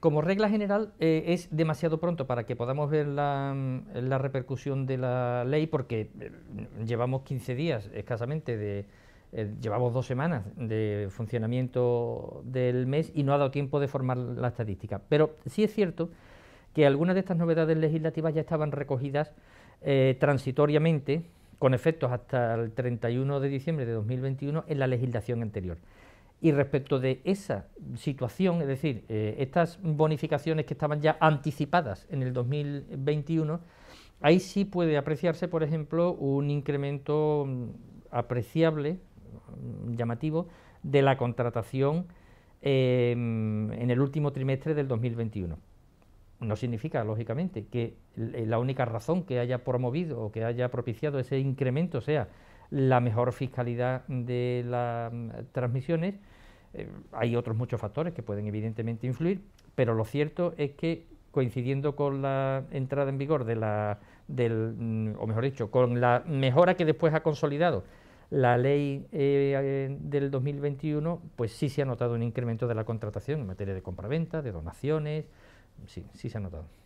Como regla general, eh, es demasiado pronto para que podamos ver la, mm, repercusión de la ley, porque mm, llevamos 15 días escasamente de... Eh, llevamos dos semanas de funcionamiento del mes y no ha dado tiempo de formar la estadística. Pero sí es cierto que algunas de estas novedades legislativas ya estaban recogidas eh, transitoriamente, con efectos hasta el 31 de diciembre de 2021, en la legislación anterior. Y respecto de esa situación, es decir, eh, estas bonificaciones que estaban ya anticipadas en el 2021, ahí sí puede apreciarse, por ejemplo, un incremento mm, apreciable, mm, llamativo, de la contratación em, en el último trimestre del 2021. No significa, lógicamente, que eh, la única razón que haya promovido o que haya propiciado ese incremento sea la mejor fiscalidad de las mm, transmisiones. Eh, hay otros muchos factores que pueden evidentemente influir, pero lo cierto es que coincidiendo con la entrada en vigor de la, del, mm, o mejor dicho, con la mejora que después ha consolidado la ley eh, eh, del 2021, pues sí se ha notado un incremento de la contratación en materia de compraventa, de donaciones, sí, sí se ha notado.